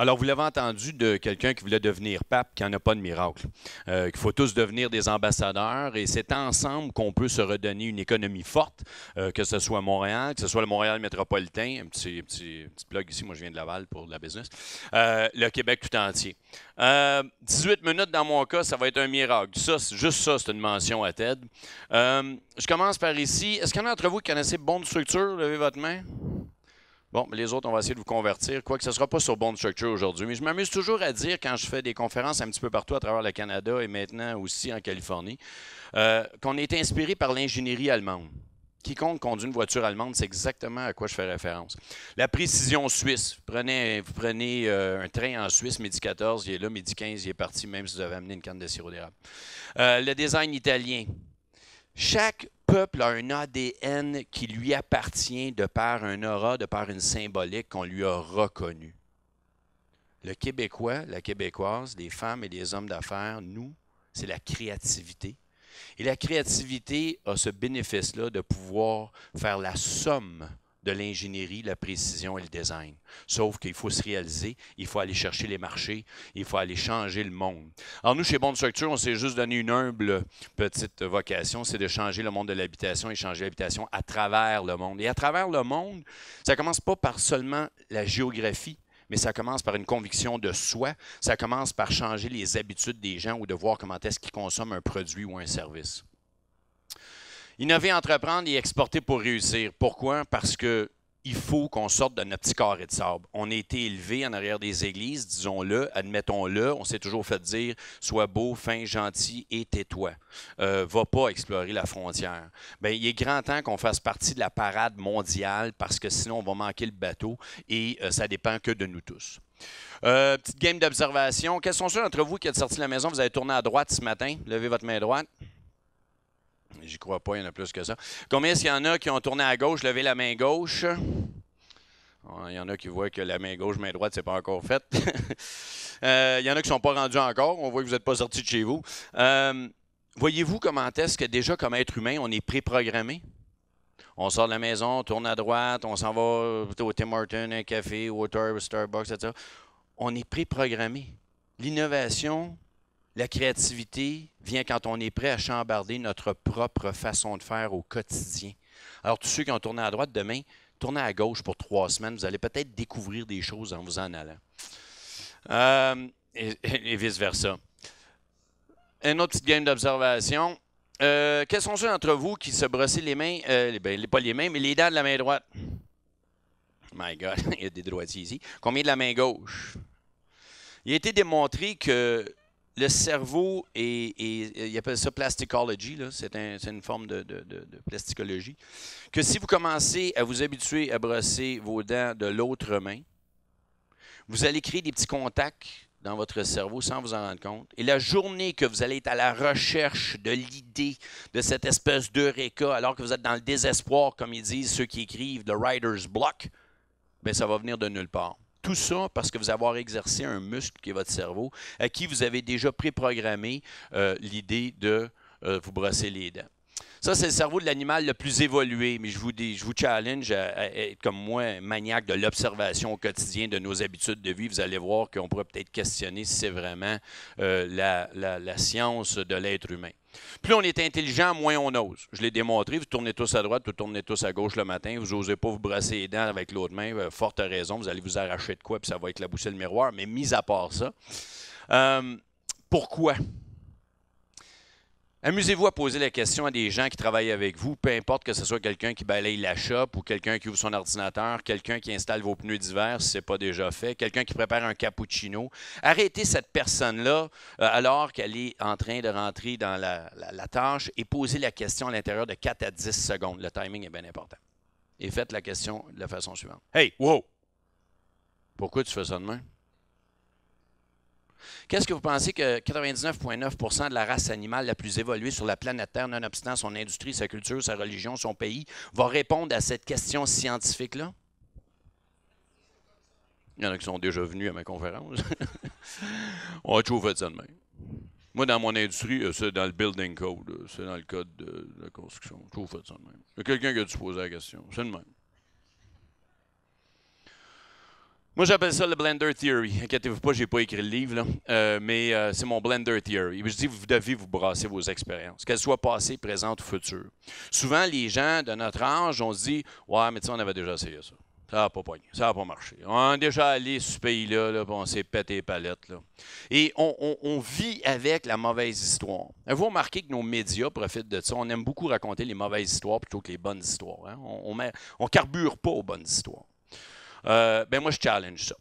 Alors, vous l'avez entendu de quelqu'un qui voulait devenir pape, qui n'en a pas de miracle, euh, qu'il faut tous devenir des ambassadeurs et c'est ensemble qu'on peut se redonner une économie forte, euh, que ce soit Montréal, que ce soit le Montréal métropolitain, un petit, petit, petit plug ici, moi je viens de Laval pour la business, euh, le Québec tout entier. 18 euh, minutes dans mon cas, ça va être un miracle. Ça, juste ça, c'est une mention à TED. je commence par ici. Est-ce qu'il y en a d'entre vous qui connaissez Bonne Structure? Levez votre main. Bon, les autres, on va essayer de vous convertir. Quoique ce ne sera pas sur Bond Structure aujourd'hui. Mais je m'amuse toujours à dire, quand je fais des conférences un petit peu partout à travers le Canada et maintenant aussi en Californie, euh, qu'on est inspiré par l'ingénierie allemande. Quiconque conduit une voiture allemande, c'est exactement à quoi je fais référence. La précision suisse. Vous prenez, vous prenez euh, un train en Suisse, midi 14, il est là, midi 15, il est parti, même si vous avez amené une canne de sirop d'érable. Euh, le design italien. Chaque peuple a un ADN qui lui appartient de par un aura, de par une symbolique qu'on lui a reconnue. Le Québécois, la Québécoise, les femmes et les hommes d'affaires, nous, c'est la créativité. Et la créativité a ce bénéfice-là de pouvoir faire la somme de l'ingénierie, la précision et le design. Sauf qu'il faut se réaliser, il faut aller chercher les marchés, il faut aller changer le monde. Alors nous, chez bonne Structure, on s'est juste donné une humble petite vocation, c'est de changer le monde de l'habitation et changer l'habitation à travers le monde. Et à travers le monde, ça commence pas par seulement la géographie, mais ça commence par une conviction de soi, ça commence par changer les habitudes des gens ou de voir comment est-ce qu'ils consomment un produit ou un service. Innover, entreprendre et exporter pour réussir. Pourquoi? Parce que il faut qu'on sorte de notre petit et de sable. On a été élevé en arrière des églises, disons-le, admettons-le. On s'est toujours fait dire sois beau, fin, gentil et tais-toi. Euh, va pas explorer la frontière. Bien, il est grand temps qu'on fasse partie de la parade mondiale parce que sinon on va manquer le bateau et euh, ça dépend que de nous tous. Euh, petite game d'observation. Quels sont ceux d'entre vous qui êtes sortis de la maison? Vous avez tourné à droite ce matin. Levez votre main droite. J'y crois pas, il y en a plus que ça. Combien est-ce qu'il y en a qui ont tourné à gauche, levé la main gauche? Il y en a qui voient que la main gauche, main droite, c'est pas encore fait. Euh, il y en a qui ne sont pas rendus encore. On voit que vous n'êtes pas sortis de chez vous. Euh, voyez-vous comment est-ce que déjà, comme être humain, on est préprogrammé? On sort de la maison, on tourne à droite, on s'en va au Tim Hortons, un café, au Starbucks, etc. On est préprogrammé. L'innovation, la créativité vient quand on est prêt à chambarder notre propre façon de faire au quotidien. Alors, tous ceux qui ont tourné à droite demain, tournez à gauche pour trois semaines. Vous allez peut-être découvrir des choses en vous en allant. Euh, et, vice-versa. Une autre petite game d'observation. Euh, quels sont ceux d'entre vous qui se brossaient les mains, euh, ben, pas les mains, mais les dents de la main droite? My God, il y a des droitiers ici. Combien de la main gauche? Il a été démontré que le cerveau il y a ça plasticology, c'est une forme de, plasticologie, que si vous commencez à vous habituer à brosser vos dents de l'autre main, vous allez créer des petits contacts dans votre cerveau sans vous en rendre compte. Et la journée que vous allez être à la recherche de l'idée de cette espèce d'eureka, alors que vous êtes dans le désespoir, comme ils disent ceux qui écrivent, the writer's block, ben ça va venir de nulle part. Tout ça parce que vous avez exercé un muscle qui est votre cerveau, à qui vous avez déjà préprogrammé euh, l'idée de euh, vous brosser les dents. Ça, c'est le cerveau de l'animal le plus évolué, mais je vous, dis, je vous challenge à, être comme moi, maniaque de l'observation au quotidien de nos habitudes de vie. Vous allez voir qu'on pourrait peut-être questionner si c'est vraiment euh, la, science de l'être humain. Plus on est intelligent, moins on ose. Je l'ai démontré, vous tournez tous à droite, vous tournez tous à gauche le matin, vous n'osez pas vous brasser les dents avec l'autre main, euh, forte raison, vous allez vous arracher de quoi, puis ça va être la le miroir, mais mis à part ça. Euh, pourquoi? Amusez-vous à poser la question à des gens qui travaillent avec vous, peu importe que ce soit quelqu'un qui balaye la shop ou quelqu'un qui ouvre son ordinateur, quelqu'un qui installe vos pneus d'hiver si ce n'est pas déjà fait, quelqu'un qui prépare un cappuccino. Arrêtez cette personne-là euh, alors qu'elle est en train de rentrer dans la, tâche et posez la question à l'intérieur de 4 à 10 secondes. Le timing est bien important. Et faites la question de la façon suivante. Hey, wow! Pourquoi tu fais ça de Qu'est-ce que vous pensez que 99,9 de la race animale la plus évoluée sur la planète Terre, nonobstant son industrie, sa culture, sa religion, son pays, va répondre à cette question scientifique-là? Il y en a qui sont déjà venus à ma conférence. On a toujours fait ça de même. Moi, dans mon industrie, euh, c'est dans le building code, euh, c'est dans le code de la construction. toujours ça de même. Il y a quelqu'un qui a dû se poser la question. C'est de même. Moi, j'appelle ça le Blender Theory. Inquiétez-vous pas, je n'ai pas écrit le livre, là. Euh, mais euh, c'est mon Blender Theory. Je dis, vous devez vous brasser vos expériences, qu'elles soient passées, présentes ou futures. Souvent, les gens de notre âge, on se dit, ouais, mais tu on avait déjà essayé ça. Ça n'a pas poigné, ça n'a pas marché. On est déjà allé ce pays-là, là, on s'est pété les palettes. Et on, vit avec la mauvaise histoire. Vous remarquez que nos médias profitent de ça. On aime beaucoup raconter les mauvaises histoires plutôt que les bonnes histoires. Hein? On ne carbure pas aux bonnes histoires. Euh, ben moi, je challenge ça.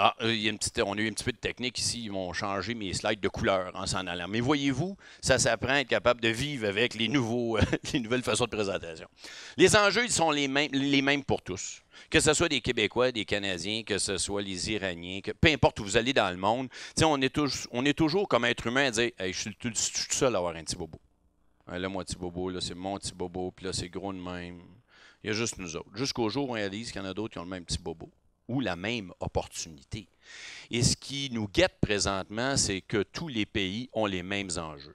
Ah, euh, on a eu un petit peu de technique ici. Ils vont changer mes slides de couleur en s'en allant. Mais voyez-vous, ça s'apprend à être capable de vivre avec les, nouveaux, les nouvelles façons de présentation. Les enjeux, ils sont les mêmes, les mêmes pour tous. Que ce soit des Québécois, des Canadiens, que ce soit les Iraniens, peu importe où vous allez dans le monde, on est, tous, on est toujours comme être humain à dire je, suis tout, seul à avoir un petit bobo. Hein, là, moi, petit bobo, là, c'est mon petit bobo, puis là, c'est gros de même. Il y a juste nous autres. Jusqu'au jour où on réalise qu'il y en a d'autres qui ont le même petit bobo ou la même opportunité. Et ce qui nous guette présentement, c'est que tous les pays ont les mêmes enjeux.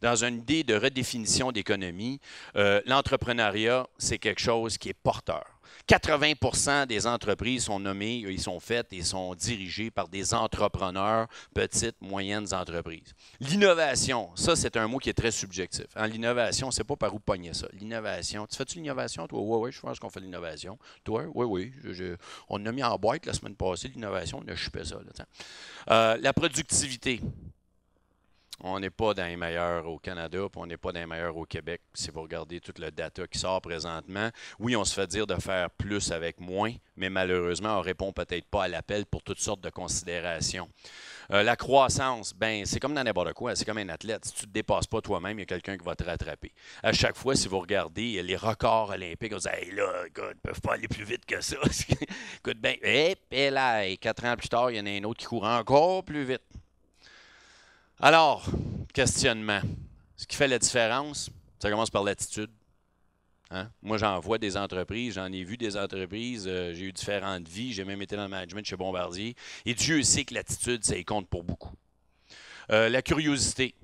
Dans une idée de redéfinition d'économie, euh, l'entrepreneuriat, c'est quelque chose qui est porteur. 80 des entreprises sont nommées, ils sont faites et sont dirigées par des entrepreneurs, petites, moyennes entreprises. L'innovation, ça, c'est un mot qui est très subjectif. Hein? L'innovation, c'est pas par où pogner ça. L'innovation, tu fais-tu l'innovation, toi? Oui, oui, je pense qu'on fait l'innovation. Toi? Oui, oui. on a mis en boîte la semaine passée l'innovation, on a chupé ça. Euh, la productivité on n'est pas dans les meilleurs au Canada, on n'est pas dans les meilleurs au Québec. Si vous regardez tout le data qui sort présentement, oui, on se fait dire de faire plus avec moins, mais malheureusement, on répond peut-être pas à l'appel pour toutes sortes de considérations. Euh, la croissance, ben, c'est comme dans n'importe quoi, c'est comme un athlète. Si tu ne te dépasses pas toi-même, il y a quelqu'un qui va te rattraper. À chaque fois, si vous regardez les records olympiques, vous dit « hey, là, ils ne peuvent pas aller plus vite que ça. Écoute, ben, hé, là, et quatre ans plus tard, il y en a un autre qui court encore plus vite. Alors, questionnement. Ce qui fait la différence, ça commence par l'attitude. Hein? Moi, j'en vois des entreprises, j'en ai vu des entreprises, euh, j'ai eu différentes vies, j'ai même été dans le management chez Bombardier. Et Dieu sait que l'attitude, ça y compte pour beaucoup. Euh, la curiosité.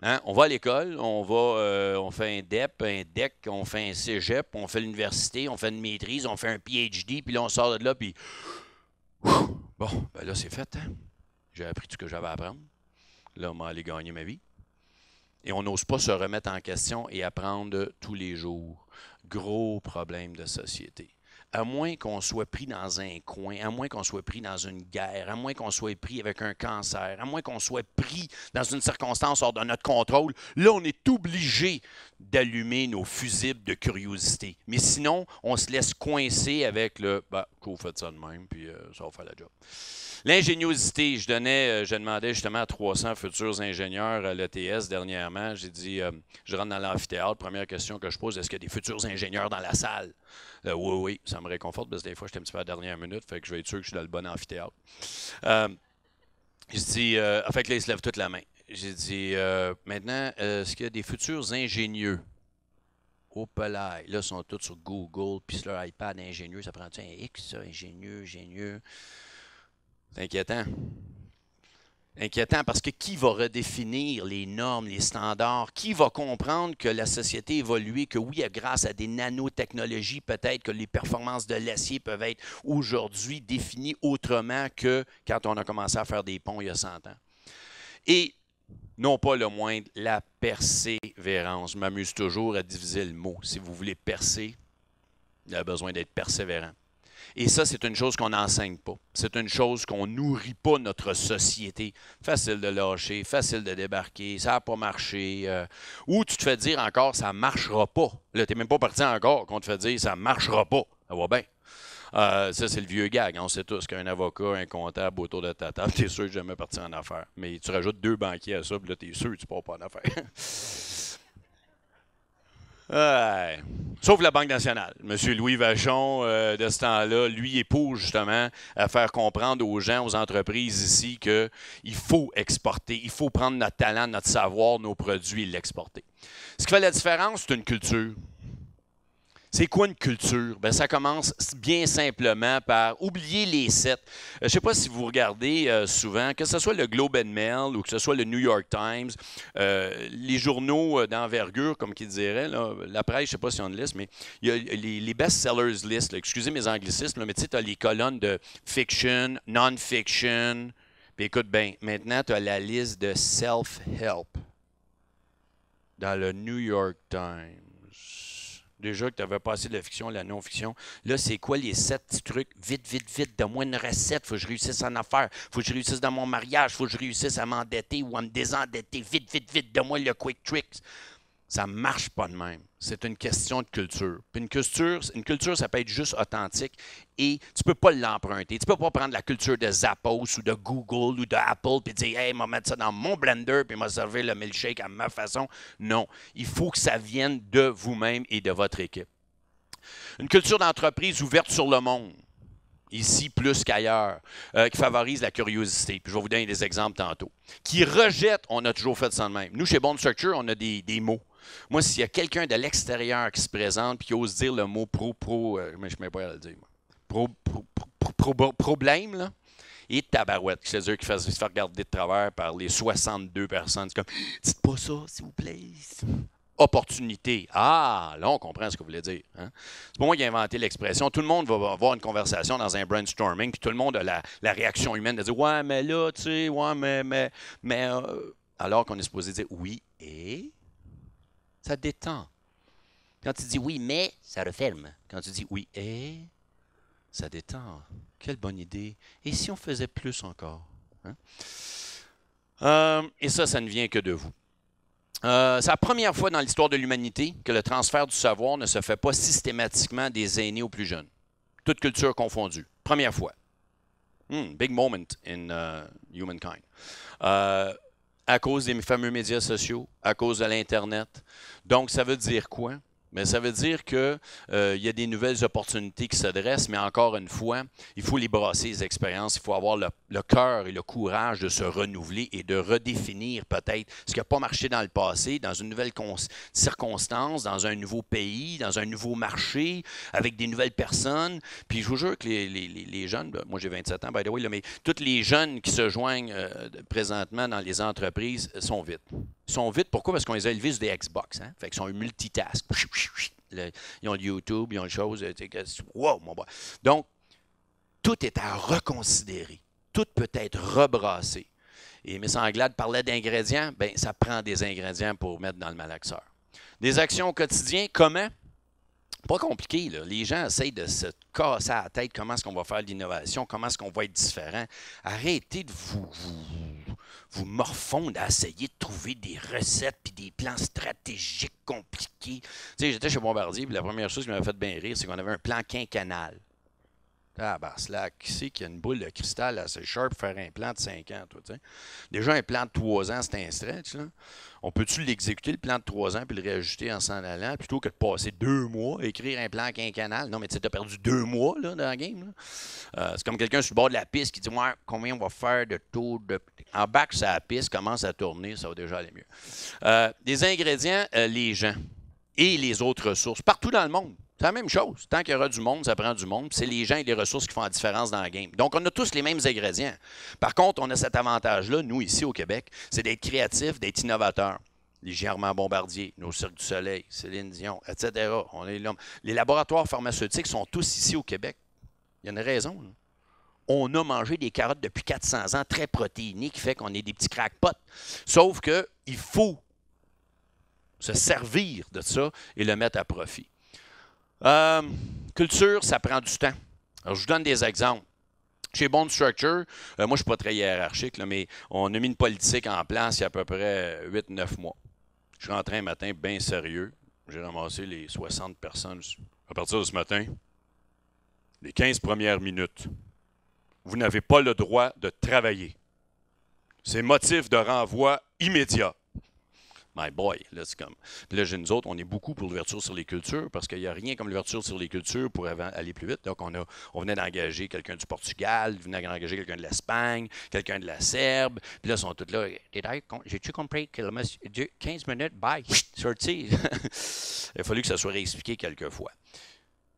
Hein? On va à l'école, on va, euh, on fait un DEP, un DEC, on fait un cégep, on fait l'université, on fait une maîtrise, on fait un PhD, puis là, on sort de là, puis. Bon, ben là, c'est fait. Hein? J'ai appris tout ce que j'avais à apprendre là, on aller gagner ma vie. Et on n'ose pas se remettre en question et apprendre tous les jours. Gros problème de société à moins qu'on soit pris dans un coin, à moins qu'on soit pris dans une guerre, à moins qu'on soit pris avec un cancer, à moins qu'on soit pris dans une circonstance hors de notre contrôle, là, on est obligé d'allumer nos fusibles de curiosité. Mais sinon, on se laisse coincer avec le bah, qu'on faites ça de même, puis euh, ça va faire la job. L'ingéniosité, je donnais, euh, je demandais justement à 300 futurs ingénieurs à l'ETS dernièrement. J'ai dit, euh, je rentre dans l'amphithéâtre, première question que je pose, est-ce qu'il y a des futurs ingénieurs dans la salle? Euh, oui, oui, ça me réconforte parce que des fois, j'étais un petit peu à la dernière minute, fait que je vais être sûr que je suis dans le bon amphithéâtre. Euh, je dis, euh, fait là, se lèvent toute la main. J'ai dit, euh, maintenant, est-ce qu'il y a des futurs ingénieux? palais? là, ils sont tous sur Google, puis sur leur iPad ingénieux, ça prend un X, ça, ingénieux, ingénieux. C'est inquiétant inquiétant parce que qui va redéfinir les normes, les standards? Qui va comprendre que la société évolue, que oui, grâce à des nanotechnologies, peut-être que les performances de l'acier peuvent être aujourd'hui définies autrement que quand on a commencé à faire des ponts il y a 100 ans? Et non pas le moindre, la persévérance. Je m'amuse toujours à diviser le mot. Si vous voulez percer, il y a besoin d'être persévérant. Et ça, c'est une chose qu'on n'enseigne pas. C'est une chose qu'on nourrit pas notre société. Facile de lâcher, facile de débarquer, ça n'a pas marché. Euh, ou tu te fais dire encore, ça ne marchera pas. Là, tu n'es même pas parti encore qu'on te fait dire, ça ne marchera pas. Ça va bien. Euh, ça, c'est le vieux gag. On sait tous qu'un avocat, un comptable autour de ta table, tu es sûr que jamais parti en affaires. Mais tu rajoutes deux banquiers à ça, puis là, t'es sûr que tu ne pars pas en affaires. Sauf la Banque nationale. Monsieur Louis Vachon, euh, de ce temps-là, lui est justement à faire comprendre aux gens, aux entreprises ici, qu'il faut exporter, il faut prendre notre talent, notre savoir, nos produits et l'exporter. Ce qui fait la différence, c'est une culture. C'est quoi une culture? Ben, ça commence bien simplement par oublier les sept. Euh, je ne sais pas si vous regardez euh, souvent, que ce soit le Globe and Mail ou que ce soit le New York Times, euh, les journaux d'envergure, comme qu'ils dirait, là, la presse, je ne sais pas si on le liste, mais il y a les, best-sellers list. excusez mes anglicismes, mais tu sais, tu as les colonnes de fiction, non-fiction. Puis écoute bien, maintenant, tu as la liste de self-help dans le New York Times. Déjà que tu avais passé de la fiction à la non-fiction. Là, c'est quoi les sept petits trucs? Vite, vite, vite, donne-moi une recette. Faut que je réussisse en affaires. Faut que je réussisse dans mon mariage. Faut que je réussisse à m'endetter ou à me désendetter. Vite, vite, vite, donne-moi le quick tricks. Ça marche pas de même c'est une question de culture. une culture, une culture, ça peut être juste authentique et tu peux pas l'emprunter. Tu peux pas prendre la culture de Zappos ou de Google ou de Apple puis dire hey, m'a mettre ça dans mon blender puis m'a servir le milkshake à ma façon. Non, il faut que ça vienne de vous-même et de votre équipe. Une culture d'entreprise ouverte sur le monde ici plus qu'ailleurs, euh, qui favorise la curiosité. je vais vous donner des exemples tantôt. Qui rejette, on a toujours fait ça de même. Nous, chez Bond Structure, on a des mots. Moi, s'il y a quelqu'un de l'extérieur qui se présente et qui ose dire le mot pro, pro, euh, mais je ne pas à le dire, Pro, pro, pro, pro, problème, là. Et tabarouette, c'est eux qui font se faire regarder de travers par les 62 personnes. C'est comme, dites pas ça, s'il vous plaît. Opportunité. Ah, là, on comprend ce que vous voulez dire. Hein? C'est pas moi qui ai inventé l'expression. Tout le monde va avoir une conversation dans un brainstorming, puis tout le monde a la, la réaction humaine de dire, ouais, mais là, tu sais, ouais, mais, mais, mais, euh, alors qu'on est supposé dire oui et ça détend. Quand tu dis oui, mais, ça referme. Quand tu dis oui, et, ça détend. Quelle bonne idée. Et si on faisait plus encore? Hein? Euh, et ça, ça ne vient que de vous. Euh, c'est la première fois dans l'histoire de l'humanité que le transfert du savoir ne se fait pas systématiquement des aînés aux plus jeunes. Toute culture confondue. Première fois. Hmm, big moment in euh, humankind à cause des fameux médias sociaux, à cause de l'Internet. Donc, ça veut dire quoi? Mais ça veut dire qu'il euh, y a des nouvelles opportunités qui s'adressent, mais encore une fois, il faut les brasser, les expériences, il faut avoir le, cœur et le courage de se renouveler et de redéfinir peut-être ce qui n'a pas marché dans le passé, dans une nouvelle circonstance, dans un nouveau pays, dans un nouveau marché, avec des nouvelles personnes. Puis je vous jure que les, jeunes, ben, moi j'ai 27 ans, by the way, mais tous les jeunes qui se joignent euh, présentement dans les entreprises sont vite sont vite. Pourquoi? Parce qu'on les a élevés sur des Xbox. Hein? Fait qu'ils sont multitask. ils ont le YouTube, ils ont les choses. Wow, mon boy. Donc, tout est à reconsidérer. Tout peut être rebrassé. Et M. Anglade parlait d'ingrédients. Bien, ça prend des ingrédients pour mettre dans le malaxeur. Des actions au quotidien, comment? Pas compliqué, là. Les gens essayent de se casser à la tête comment est-ce qu'on va faire l'innovation, comment est-ce qu'on va être différent. Arrêtez de vous vous morfondre à essayer de trouver des recettes puis des plans stratégiques compliqués. Tu sais, j'étais chez Bombardier, puis la première chose qui m'avait fait bien rire, c'est qu'on avait un plan quinquennal. Ah, ben, Slack, qui sait qu'il y a une boule de cristal assez sharp pour faire un plan de 5 ans, toi, sais. » Déjà, un plan de 3 ans, c'est un stretch, là. On peut-tu l'exécuter, le plan de 3 ans, puis le réajuster en s'en allant, plutôt que de passer deux mois à écrire un plan quinquennal? Non, mais tu sais, perdu deux mois, là, dans la game, euh, c'est comme quelqu'un sur le bord de la piste qui dit, Moi, combien on va faire de taux de... En bac, ça piste commence à tourner, ça va déjà aller mieux. des euh, ingrédients, euh, les gens et les autres ressources, partout dans le monde. C'est la même chose. Tant qu'il y aura du monde, ça prend du monde. C'est les gens et les ressources qui font la différence dans la game. Donc, on a tous les mêmes ingrédients. Par contre, on a cet avantage-là, nous, ici au Québec, c'est d'être créatifs, d'être innovateurs. Les Germain Bombardier, nos Cirques du Soleil, Céline Dion, etc. On est Les laboratoires pharmaceutiques sont tous ici au Québec. Il y a une raison. on a mangé des carottes depuis 400 ans, très protéinées, qui fait qu'on est des petits crackpots. Sauf qu'il faut se servir de ça et le mettre à profit. Euh, culture, ça prend du temps. Alors, je vous donne des exemples. Chez Bond Structure, euh, moi, je ne suis pas très hiérarchique, mais on a mis une politique en place il y a à peu près 8-9 mois. Je suis rentré un matin bien sérieux. J'ai ramassé les 60 personnes à partir de ce matin. Les 15 premières minutes, vous n'avez pas le droit de travailler. C'est motif de renvoi immédiat boy. Là, c'est comme. Puis là, j'ai nous autres, on est beaucoup pour l'ouverture sur les cultures parce qu'il n'y a rien comme l'ouverture sur les cultures pour aller plus vite. Donc, on, a, on venait d'engager quelqu'un du Portugal, on venait d'engager quelqu'un de l'Espagne, quelqu'un de la Serbe. Puis là, ils sont tous là. J'ai-tu compris que le monsieur, 15 minutes, bye, sorti. Il a fallu que ça soit réexpliqué quelques fois.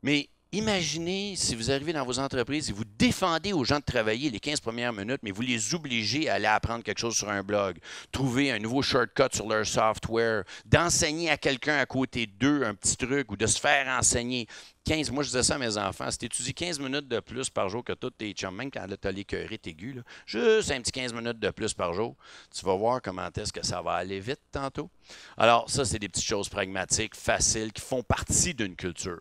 Mais Imaginez si vous arrivez dans vos entreprises et vous défendez aux gens de travailler les 15 premières minutes, mais vous les obligez à aller apprendre quelque chose sur un blog, trouver un nouveau shortcut sur leur software, d'enseigner à quelqu'un à côté d'eux un petit truc ou de se faire enseigner. 15, moi je disais ça à mes enfants, si tu étudies 15 minutes de plus par jour que tous tes chums, même quand tu as l'écœurite aiguë, là, juste un petit 15 minutes de plus par jour, tu vas voir comment est-ce que ça va aller vite tantôt. Alors ça, c'est des petites choses pragmatiques, faciles, qui font partie d'une culture.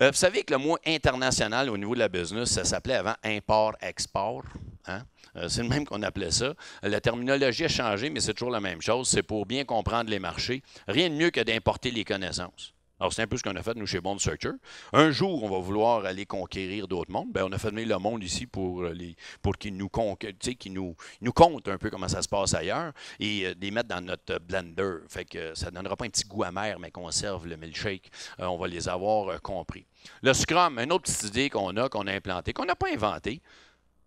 Euh, vous savez que le mot international au niveau de la business, ça s'appelait avant import-export. Hein? Euh, c'est le même qu'on appelait ça. La terminologie a changé, mais c'est toujours la même chose. C'est pour bien comprendre les marchés. Rien de mieux que d'importer les connaissances. Alors, c'est un peu ce qu'on a fait, nous, chez Bond Searcher. Un jour, on va vouloir aller conquérir d'autres mondes. Bien, on a fait le monde ici pour, euh, les, pour qu'ils nous, qu nous, nous comptent un peu comment ça se passe ailleurs et euh, les mettre dans notre blender. Fait que euh, ça ne donnera pas un petit goût amer, mais qu'on serve le milkshake. on va les avoir compris. Le Scrum, une autre petite idée qu'on a, qu'on a implantée, qu'on n'a pas inventée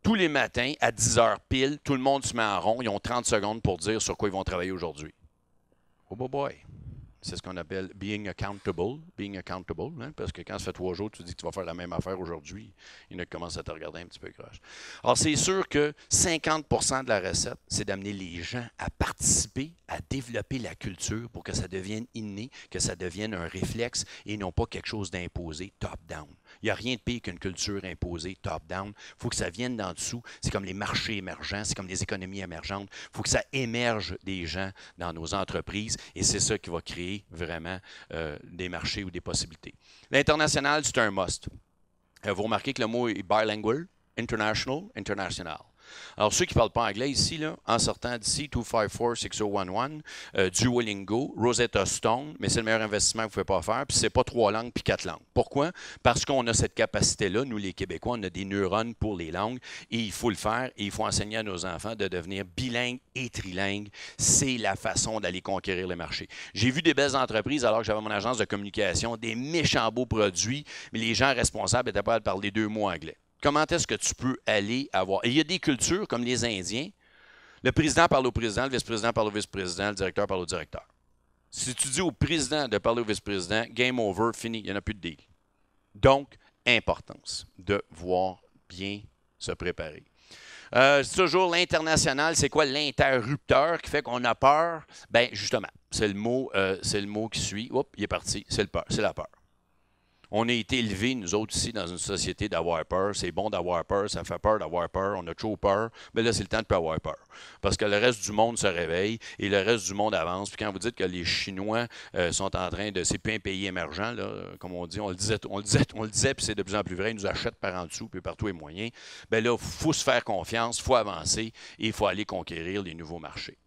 tous les matins, à 10 heures pile, tout le monde se met en rond. Ils ont 30 secondes pour dire sur quoi ils vont travailler aujourd'hui. Oh, boy. C'est ce qu'on appelle being accountable. Being accountable, hein, parce que quand ça fait trois jours, tu dis que tu vas faire la même affaire aujourd'hui, il y en a qui commencent à te regarder un petit peu croche. Alors, c'est sûr que 50 de la recette, c'est d'amener les gens à participer, à développer la culture pour que ça devienne inné, que ça devienne un réflexe et non pas quelque chose d'imposé top-down. Il n'y a rien de pire qu'une culture imposée top-down. Il faut que ça vienne d'en dessous. C'est comme les marchés émergents, c'est comme les économies émergentes. Il faut que ça émerge des gens dans nos entreprises et c'est ça qui va créer vraiment euh, des marchés ou des possibilités. L'international, c'est un must. Euh, vous remarquez que le mot est bilingual, international, international. Alors, ceux qui ne parlent pas anglais ici, en sortant d'ici, 254-6011, euh, Duolingo, Rosetta Stone, mais c'est le meilleur investissement que vous ne pouvez pas faire, puis ce n'est pas trois langues puis quatre langues. Pourquoi? Parce qu'on a cette capacité-là, nous les Québécois, on a des neurones pour les langues, et il faut le faire, et il faut enseigner à nos enfants de devenir bilingues et trilingues. C'est la façon d'aller conquérir les marchés. J'ai vu des belles entreprises, alors que j'avais mon agence de communication, des méchants beaux produits, mais les gens responsables étaient pas à parler deux mots anglais. Comment est-ce que tu peux aller avoir? il y a des cultures comme les Indiens. Le président parle au président, le vice-président parle au vice-président, le directeur parle au directeur. Si tu dis au président de parler au vice-président, game over, fini, il n'y en a plus de deal. Donc, importance de voir bien se préparer. Euh, c'est toujours l'international, c'est quoi l'interrupteur qui fait qu'on a peur? Ben justement, c'est le mot, euh, c'est le mot qui suit. Oups, il est parti, c'est le c'est la peur. On a été élevés, nous autres, ici, dans une société d'avoir peur. C'est bon d'avoir peur, ça fait peur d'avoir peur, on a trop peur. Mais là, c'est le temps de ne pas avoir peur. Parce que le reste du monde se réveille et le reste du monde avance. Puis quand vous dites que les Chinois euh, sont en train de. C'est plus un pays émergent, là, comme on dit. On le disait, on le disait, on le disait, puis c'est de plus en plus vrai. Ils nous achètent par en dessous, puis partout est les moyens. Bien là, il faut se faire confiance, il faut avancer et il faut aller conquérir les nouveaux marchés.